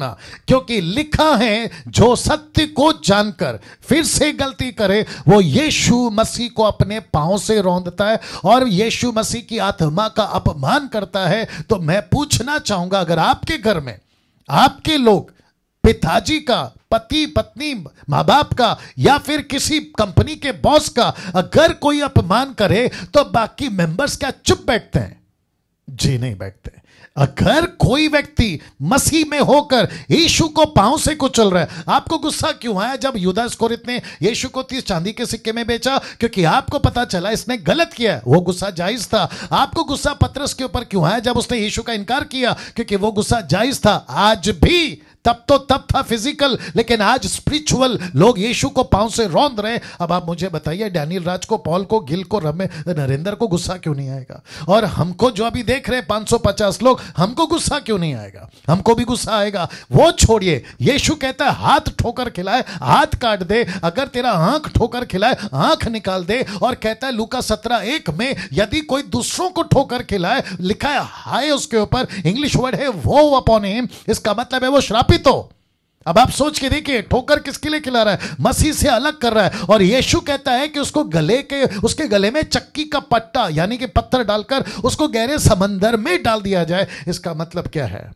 ना क्योंकि लिखा है जो सत्य को जानकर फिर से गलती करे वो यीशु मसीह को अपने पांव से रौंदता है और यीशु मसीह की आत्मा का अपमान करता है तो मैं पूछना चाहूंगा अगर आपके घर में आपके लोग पिताजी का पति पत्नी मां बाप का या फिर किसी कंपनी के बॉस का अगर कोई अपमान करे तो बाकी मेंबर्स क्या चुप बैठते हैं जी नहीं बैठते अगर कोई व्यक्ति मसीह में होकर यीशु को पांव से कुचल रहा है आपको गुस्सा क्यों आया जब युदा स्कोरित ने यीशु को तीस चांदी के सिक्के में बेचा क्योंकि आपको पता चला इसने गलत किया वो गुस्सा जायज था आपको गुस्सा पत्रस के ऊपर क्यों आया जब उसने यीशु का इनकार किया क्योंकि वो गुस्सा जायज था आज भी तब तो तब था फिजिकल लेकिन आज स्पिरिचुअल लोग यीशु को पांव से रौंद रहे अब आप मुझे बताइए डैनियल राज को पॉल को गिल को रमे नरेंद्र को गुस्सा क्यों नहीं आएगा और हमको जो अभी देख रहे हैं 550 लोग हमको गुस्सा क्यों नहीं आएगा हमको भी गुस्सा आएगा वो छोड़िए यीशु कहता है हाथ ठोकर खिलाए हाथ काट दे अगर तेरा आंख ठोकर खिलाए आंख निकाल दे और कहता है लूका सत्रह एक में यदि कोई दूसरों को ठोकर खिलाए लिखा है हाय उसके ऊपर इंग्लिश वर्ड है वो अपॉन हिम इसका मतलब है वो श्रापित भी तो अब आप सोच के देखिए ठोकर किसके लिए खिला रहा है मसीह से अलग कर रहा है और यीशु कहता है कि उसको गले के उसके गले में चक्की का पट्टा यानी कि पत्थर डालकर उसको गहरे समंदर में डाल दिया जाए इसका मतलब क्या है